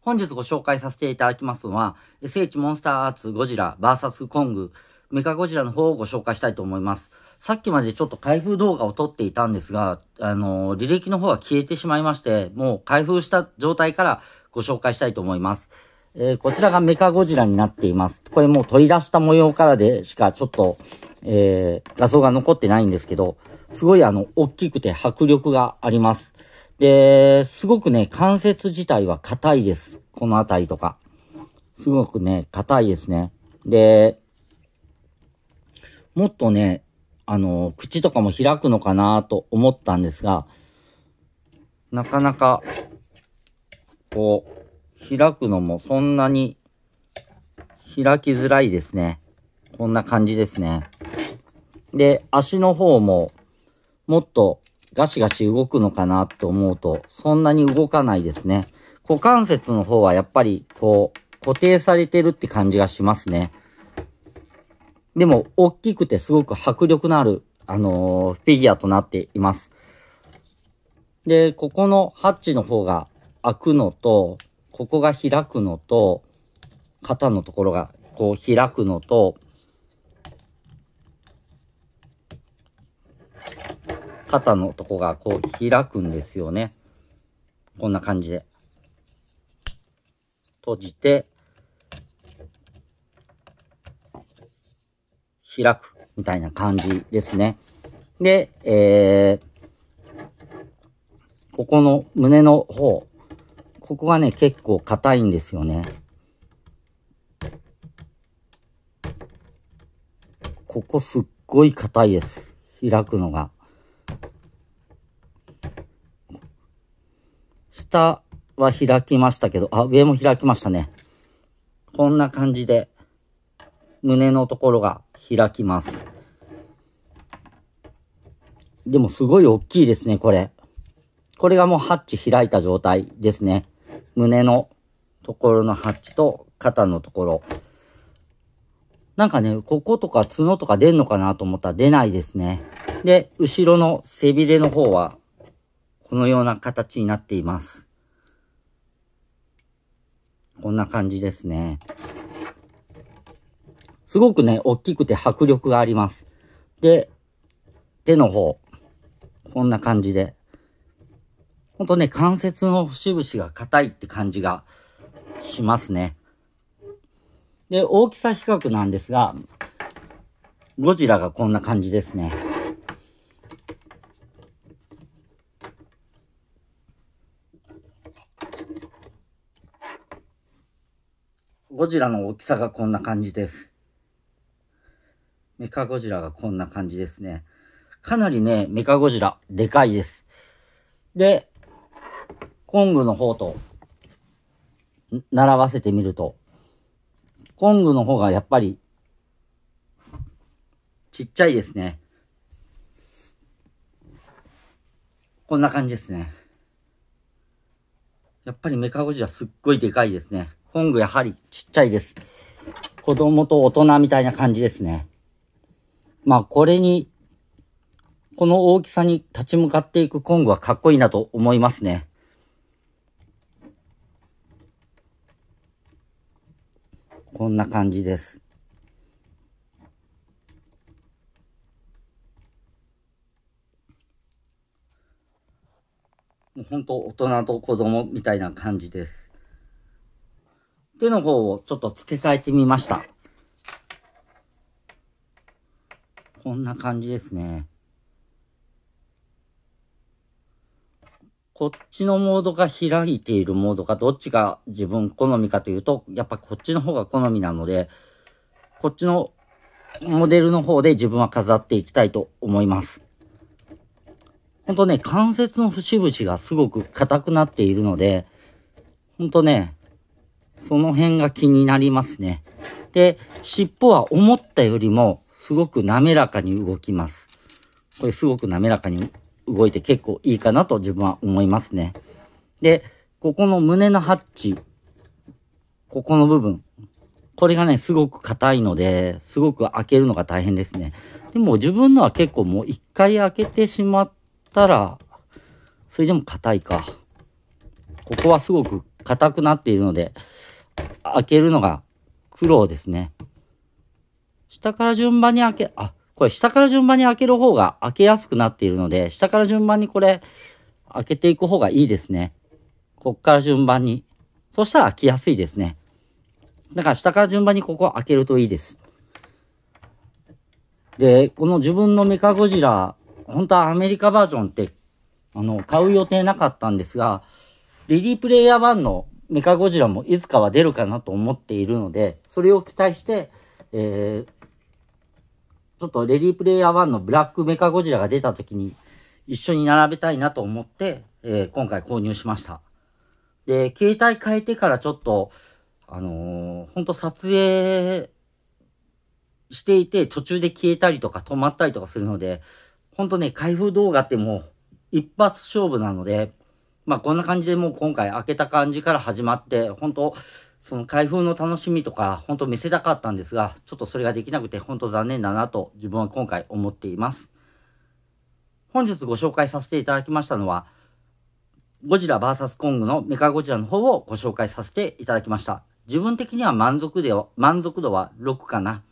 本日ご紹介させていただきますのは、SH モンスターアーツゴジラ VS コング、メカゴジラの方をご紹介したいと思います。さっきまでちょっと開封動画を撮っていたんですが、あの、履歴の方は消えてしまいまして、もう開封した状態からご紹介したいと思います。えー、こちらがメカゴジラになっています。これもう取り出した模様からでしかちょっと、えー、画像が残ってないんですけど、すごいあの、大きくて迫力があります。で、すごくね、関節自体は硬いです。この辺りとか。すごくね、硬いですね。で、もっとね、あの、口とかも開くのかなと思ったんですが、なかなか、こう、開くのもそんなに開きづらいですね。こんな感じですね。で、足の方も、もっとガシガシ動くのかなと思うと、そんなに動かないですね。股関節の方はやっぱり、こう、固定されてるって感じがしますね。でも、大きくてすごく迫力のある、あのー、フィギュアとなっています。で、ここのハッチの方が開くのと、ここが開くのと、肩のところがこう開くのと、肩のとこがこう開くんですよね。こんな感じで。閉じて、開くみたいな感じですね。で、えー、ここの胸の方、ここがね、結構硬いんですよね。ここすっごい硬いです。開くのが。下は開きましたけど、あ、上も開きましたね。こんな感じで、胸のところが開きます。でもすごい大きいですね、これ。これがもうハッチ開いた状態ですね。胸のところのハッチと肩のところ。なんかね、こことか角とか出んのかなと思ったら出ないですね。で、後ろの背びれの方はこのような形になっています。こんな感じですね。すごくね、大きくて迫力があります。で、手の方。こんな感じで。ほんとね、関節の節々が硬いって感じがしますね。で、大きさ比較なんですが、ゴジラがこんな感じですね。ゴジラの大きさがこんな感じです。メカゴジラがこんな感じですね。かなりね、メカゴジラ、でかいです。で、コングの方と、並ばせてみると、コングの方がやっぱり、ちっちゃいですね。こんな感じですね。やっぱりメカゴジラすっごいでかいですね。コングやはりちっちゃいです。子供と大人みたいな感じですね。まあ、これに、この大きさに立ち向かっていくコングはかっこいいなと思いますね。こんな感じです。もう本当大人と子供みたいな感じです。手の方をちょっと付け替えてみました。こんな感じですね。こっちのモードが開いているモードかどっちが自分好みかというと、やっぱこっちの方が好みなので、こっちのモデルの方で自分は飾っていきたいと思います。ほんとね、関節の節々がすごく硬くなっているので、ほんとね、その辺が気になりますね。で、尻尾は思ったよりもすごく滑らかに動きます。これすごく滑らかに動いて結構いいかなと自分は思いますね。で、ここの胸のハッチ、ここの部分、これがね、すごく硬いので、すごく開けるのが大変ですね。でも自分のは結構もう一回開けてしまったら、それでも硬いか。ここはすごく硬くなっているので、開けるのが苦労ですね。下から順番に開け、あ、これ下から順番に開ける方が開けやすくなっているので、下から順番にこれ開けていく方がいいですね。こっから順番に。そしたら開きやすいですね。だから下から順番にここ開けるといいです。で、この自分のメカゴジラ、本当はアメリカバージョンって、あの、買う予定なかったんですが、レディープレイヤー版のメカゴジラもいつかは出るかなと思っているので、それを期待して、えー、ちょっとレディープレイヤー1のブラックメカゴジラが出た時に一緒に並べたいなと思って、えー、今回購入しました。で、携帯変えてからちょっと、あのー、ほんと撮影していて途中で消えたりとか止まったりとかするので、ほんとね、開封動画ってもう一発勝負なので、まあこんな感じでもう今回開けた感じから始まって、本当その開封の楽しみとか、本当見せたかったんですが、ちょっとそれができなくて本当残念だなと自分は今回思っています。本日ご紹介させていただきましたのは、ゴジラ VS コングのメカゴジラの方をご紹介させていただきました。自分的には満足では、満足度は6かな。